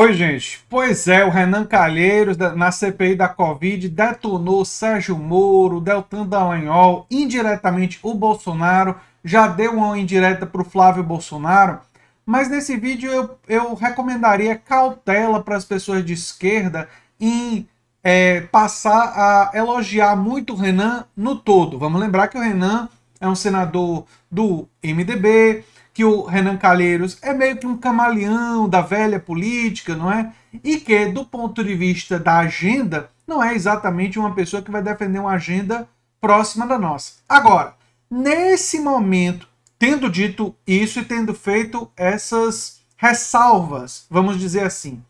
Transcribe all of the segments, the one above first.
Oi, gente. Pois é, o Renan Calheiros, na CPI da Covid, detonou Sérgio Moro, Deltan Dallagnol, indiretamente o Bolsonaro, já deu uma indireta para o Flávio Bolsonaro. Mas nesse vídeo eu, eu recomendaria cautela para as pessoas de esquerda em é, passar a elogiar muito o Renan no todo. Vamos lembrar que o Renan é um senador do MDB, que o Renan Calheiros é meio que um camaleão da velha política, não é? E que, do ponto de vista da agenda, não é exatamente uma pessoa que vai defender uma agenda próxima da nossa. Agora, nesse momento, tendo dito isso e tendo feito essas ressalvas, vamos dizer assim,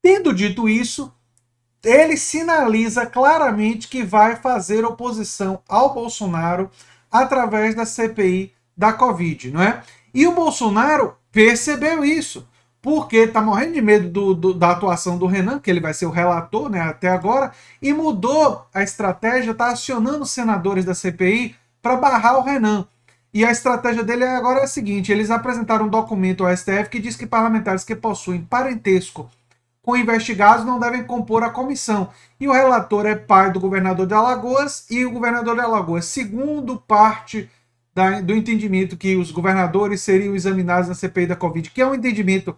tendo dito isso, ele sinaliza claramente que vai fazer oposição ao Bolsonaro através da CPI da Covid, não é? E o Bolsonaro percebeu isso, porque está morrendo de medo do, do, da atuação do Renan, que ele vai ser o relator né, até agora, e mudou a estratégia, está acionando os senadores da CPI para barrar o Renan. E a estratégia dele agora é a seguinte: eles apresentaram um documento ao STF que diz que parlamentares que possuem parentesco com investigados não devem compor a comissão. E o relator é pai do governador de Alagoas, e o governador de Alagoas, segundo parte da, do entendimento que os governadores seriam examinados na CPI da Covid, que é um entendimento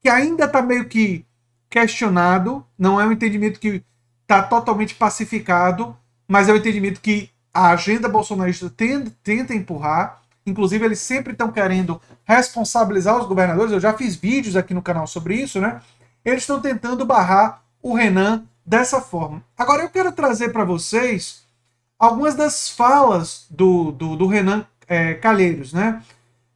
que ainda está meio que questionado, não é um entendimento que está totalmente pacificado, mas é um entendimento que a agenda bolsonarista tenta, tenta empurrar. Inclusive, eles sempre estão querendo responsabilizar os governadores. Eu já fiz vídeos aqui no canal sobre isso, né? Eles estão tentando barrar o Renan dessa forma. Agora, eu quero trazer para vocês algumas das falas do, do, do Renan é, Calheiros, né?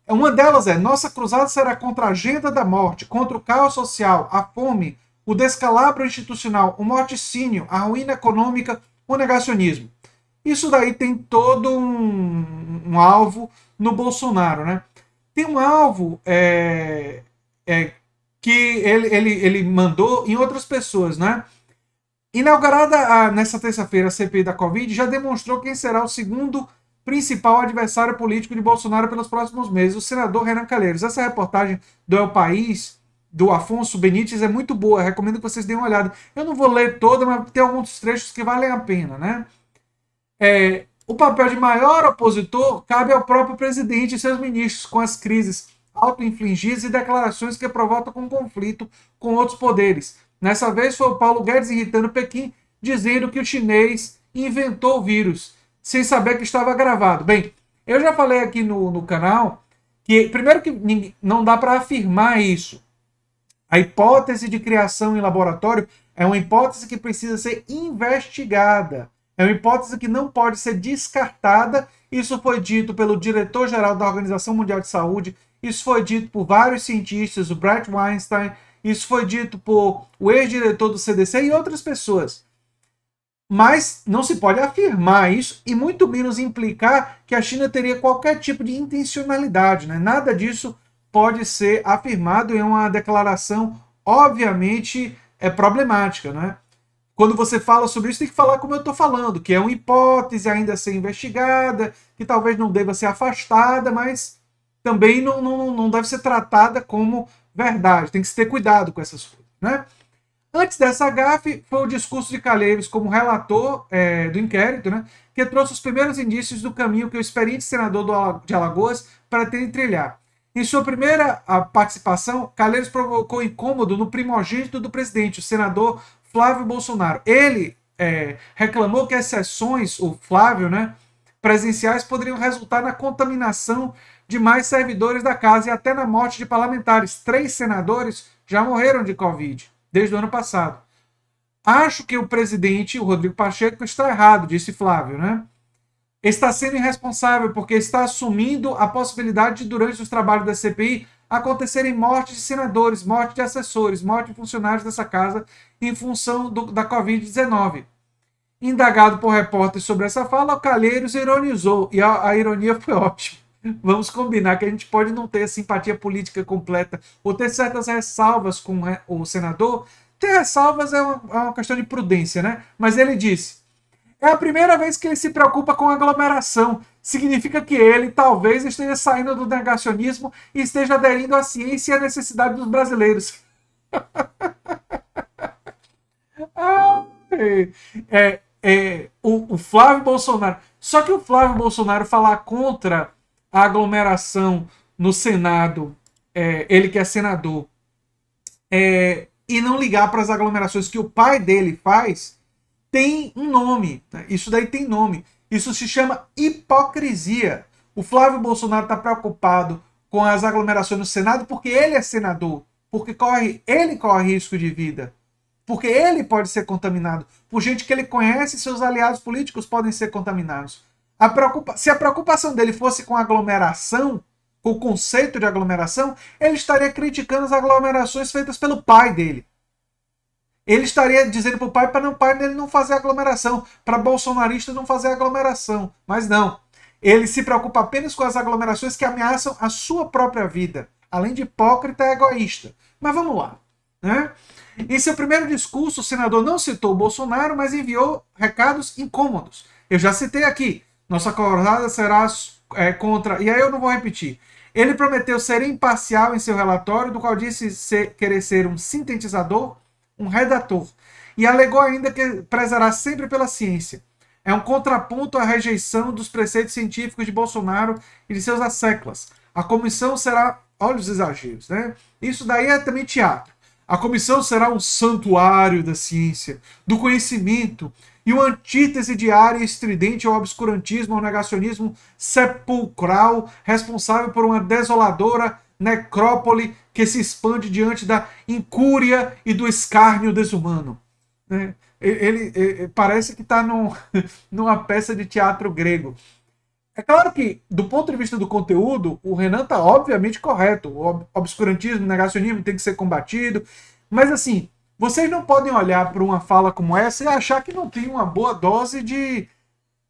Uma delas é: nossa cruzada será contra a agenda da morte, contra o caos social, a fome, o descalabro institucional, o morticínio, a ruína econômica, o negacionismo. Isso daí tem todo um, um alvo no Bolsonaro, né? Tem um alvo é, é, que ele, ele, ele mandou em outras pessoas, né? Inaugurada a, nesta terça-feira a CPI da Covid, já demonstrou quem será o segundo principal adversário político de Bolsonaro pelos próximos meses, o senador Renan Calheiros. Essa reportagem do El País, do Afonso Benites, é muito boa. Recomendo que vocês deem uma olhada. Eu não vou ler toda, mas tem alguns trechos que valem a pena, né? É, o papel de maior opositor cabe ao próprio presidente e seus ministros, com as crises autoinfligidas e declarações que provocam um conflito com outros poderes. Nessa vez foi o Paulo Guedes irritando Pequim, dizendo que o chinês inventou o vírus, sem saber que estava gravado. Bem, eu já falei aqui no, no canal que, primeiro, que não dá para afirmar isso. A hipótese de criação em laboratório é uma hipótese que precisa ser investigada. É uma hipótese que não pode ser descartada. Isso foi dito pelo diretor-geral da Organização Mundial de Saúde, isso foi dito por vários cientistas, o Brett Weinstein, isso foi dito por o ex-diretor do CDC e outras pessoas. Mas não se pode afirmar isso e muito menos implicar que a China teria qualquer tipo de intencionalidade. Né? Nada disso pode ser afirmado em é uma declaração, obviamente, é problemática. Né? Quando você fala sobre isso, tem que falar como eu estou falando, que é uma hipótese ainda a ser investigada, que talvez não deva ser afastada, mas também não, não, não deve ser tratada como verdade, tem que se ter cuidado com essas coisas. Né? Antes dessa gafe, foi o discurso de Calheiros como relator é, do inquérito, né, que trouxe os primeiros indícios do caminho que o experiente senador do, de Alagoas pretende trilhar. Em sua primeira participação, Calheiros provocou incômodo no primogênito do presidente, o senador Flávio Bolsonaro. Ele é, reclamou que as sessões, o Flávio, né, presenciais poderiam resultar na contaminação de mais servidores da casa e até na morte de parlamentares. Três senadores já morreram de Covid desde o ano passado. Acho que o presidente, o Rodrigo Pacheco, está errado, disse Flávio, né? Está sendo irresponsável porque está assumindo a possibilidade de, durante os trabalhos da CPI, acontecerem mortes de senadores, morte de assessores, morte de funcionários dessa casa em função do, da Covid-19. Indagado por repórteres sobre essa fala, o Calheiros ironizou, e a, a ironia foi ótima. Vamos combinar que a gente pode não ter simpatia política completa ou ter certas ressalvas com o senador. Ter ressalvas é uma, é uma questão de prudência, né? Mas ele disse: é a primeira vez que ele se preocupa com aglomeração. Significa que ele talvez esteja saindo do negacionismo e esteja aderindo à ciência e à necessidade dos brasileiros. Ah, é, é, o, o Flávio Bolsonaro. Só que o Flávio Bolsonaro falar contra a aglomeração no Senado, é, ele que é senador, é, e não ligar para as aglomerações que o pai dele faz, tem um nome. Né? Isso daí tem nome. Isso se chama hipocrisia. O Flávio Bolsonaro está preocupado com as aglomerações no Senado porque ele é senador, porque corre, ele corre risco de vida, porque ele pode ser contaminado, por gente que ele conhece, seus aliados políticos podem ser contaminados. A preocupa... Se a preocupação dele fosse com aglomeração, com o conceito de aglomeração, ele estaria criticando as aglomerações feitas pelo pai dele. Ele estaria dizendo para o pai para não pai dele não fazer aglomeração, para bolsonarista não fazer aglomeração. Mas não. Ele se preocupa apenas com as aglomerações que ameaçam a sua própria vida, além de hipócrita e egoísta. Mas vamos lá. Né? Em seu primeiro discurso, o senador não citou Bolsonaro, mas enviou recados incômodos. Eu já citei aqui nossa acordada será é, contra. E aí eu não vou repetir. Ele prometeu ser imparcial em seu relatório, do qual disse ser, querer ser um sintetizador, um redator. E alegou ainda que prezará sempre pela ciência. É um contraponto à rejeição dos preceitos científicos de Bolsonaro e de seus asseclas. A comissão será. Olha os exageros, né? Isso daí é também teatro. A comissão será um santuário da ciência, do conhecimento e uma antítese diária e estridente ao obscurantismo, ao negacionismo sepulcral, responsável por uma desoladora necrópole que se expande diante da incúria e do escárnio desumano. Né? Ele, ele, parece que está num, numa peça de teatro grego. É claro que, do ponto de vista do conteúdo, o Renan está obviamente correto. O obscurantismo, o negacionismo tem que ser combatido. Mas, assim, vocês não podem olhar para uma fala como essa e achar que não tem uma boa dose de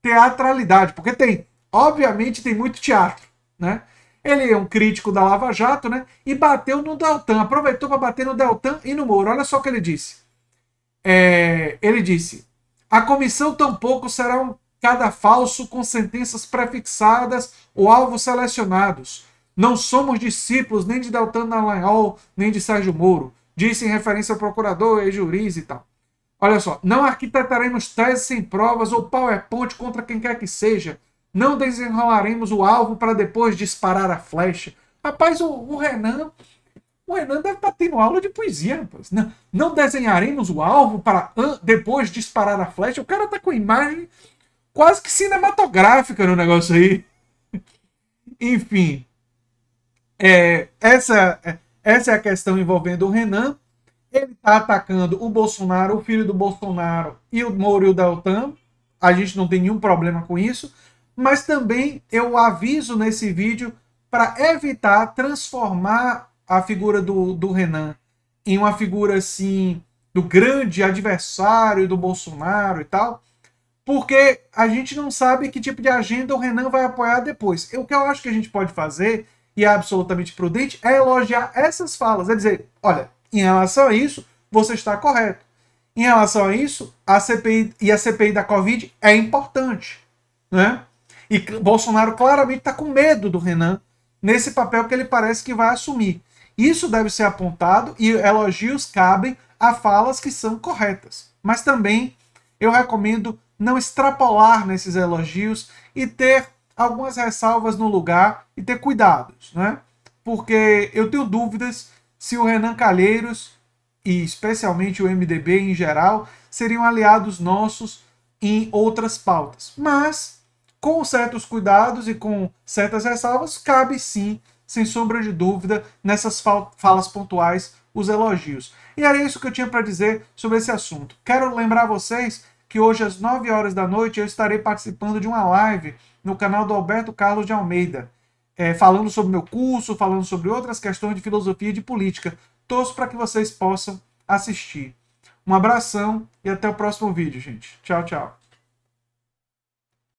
teatralidade, porque tem. Obviamente tem muito teatro, né? Ele é um crítico da Lava Jato, né? E bateu no Deltan, aproveitou para bater no Deltan e no Moro. Olha só o que ele disse. É, ele disse: a comissão tampouco será um cada falso com sentenças prefixadas ou alvos selecionados. Não somos discípulos nem de Deltan Dallagnol, nem de Sérgio Moro disse em referência ao procurador e juris e tal. Olha só, não arquitetaremos teses sem provas ou é PowerPoint contra quem quer que seja. Não desenrolaremos o alvo para depois disparar a flecha. Rapaz, o, o Renan. O Renan deve estar tá tendo aula de poesia, rapaz. Não, não desenharemos o alvo para depois disparar a flecha. O cara tá com imagem quase que cinematográfica no negócio aí. Enfim. É, essa. É, essa é a questão envolvendo o Renan. Ele está atacando o Bolsonaro, o filho do Bolsonaro e o Moro e o Deltan. A gente não tem nenhum problema com isso. Mas também eu aviso nesse vídeo para evitar transformar a figura do, do Renan em uma figura assim do grande adversário do Bolsonaro e tal, porque a gente não sabe que tipo de agenda o Renan vai apoiar depois. O que eu acho que a gente pode fazer e é absolutamente prudente é elogiar essas falas, é dizer, olha, em relação a isso, você está correto. Em relação a isso, a CPI e a CPI da Covid é importante, né? E Bolsonaro claramente está com medo do Renan nesse papel que ele parece que vai assumir. Isso deve ser apontado e elogios cabem a falas que são corretas. Mas também eu recomendo não extrapolar nesses elogios e ter algumas ressalvas no lugar e ter cuidados, né? Porque eu tenho dúvidas se o Renan Calheiros e especialmente o MDB em geral seriam aliados nossos em outras pautas. Mas com certos cuidados e com certas ressalvas, cabe sim, sem sombra de dúvida, nessas falas pontuais os elogios. E era isso que eu tinha para dizer sobre esse assunto. Quero lembrar vocês que hoje às 9 horas da noite eu estarei participando de uma live no canal do Alberto Carlos de Almeida, é, falando sobre meu curso, falando sobre outras questões de filosofia e de política. Torço para que vocês possam assistir. Um abração e até o próximo vídeo, gente. Tchau, tchau.